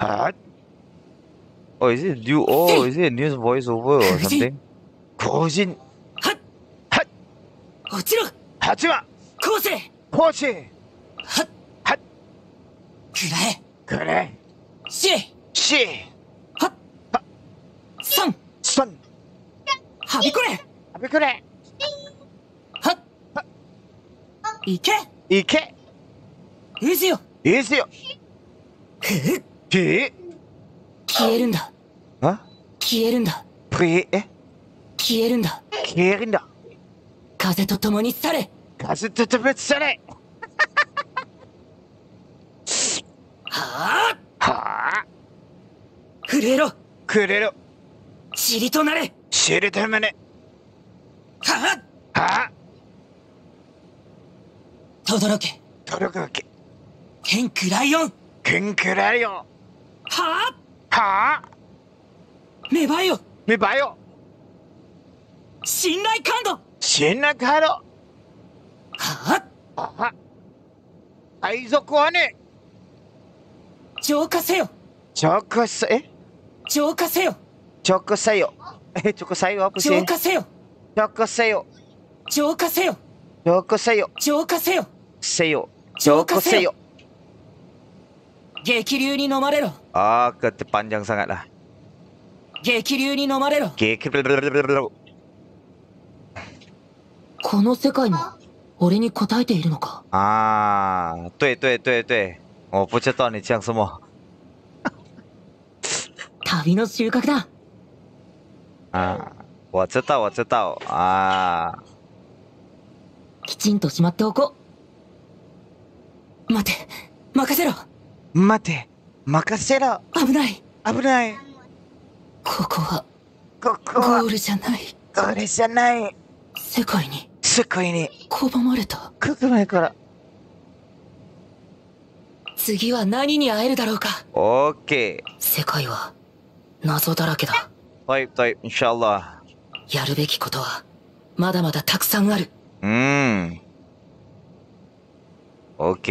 What? Oh, is it new? Oh, is it news voiceover or something? 後人。はっ。はっ。落ちろ。八は。後世。後世。はっ。はっ。くれ。くれ。し。し。はっ。はっ。三。三。はびこれ。はびこれ。はっ。はっ。いけ。いけ。いいぜよ。いいぜよ。ふっ。ピー消えるんだ。あ消えるんだ。え消えるんだ。消えるんだ。風と共に去れ風と共に去れはあはあ震えろくれろ塵となれ塵となれはあはあ轟け轟けケンクライオンケンクライオンはあはあ芽生えよ芽生えよ信頼感度信頼感度はあはあ愛族はね浄化せよ浄化せえ浄化せよ浄化せよえ浄化せよ浄化せよ浄化せよ浄化せよ浄化せよ浄化せよせよ浄化せよ激流に飲まれろ Ah, k a panjang sangatlah. Gekiryu ni nomarero. Gekiryu. この世界も俺に答えているのかああ、对对对对。我た知ちゃんそ么。旅の収穫だ。ああ、我知道我知道。ああ。きちんとしまっておこう。待て、任せろ。待て。任せろ危ない危ないここはここはゴールじゃないゴールじゃない世界に世界に拒まれた拒まれから次は何に会えるだろうかオッケー世界は謎だらけだはいはいインシャアラやるべきことはまだまだたくさんあるうんオッケー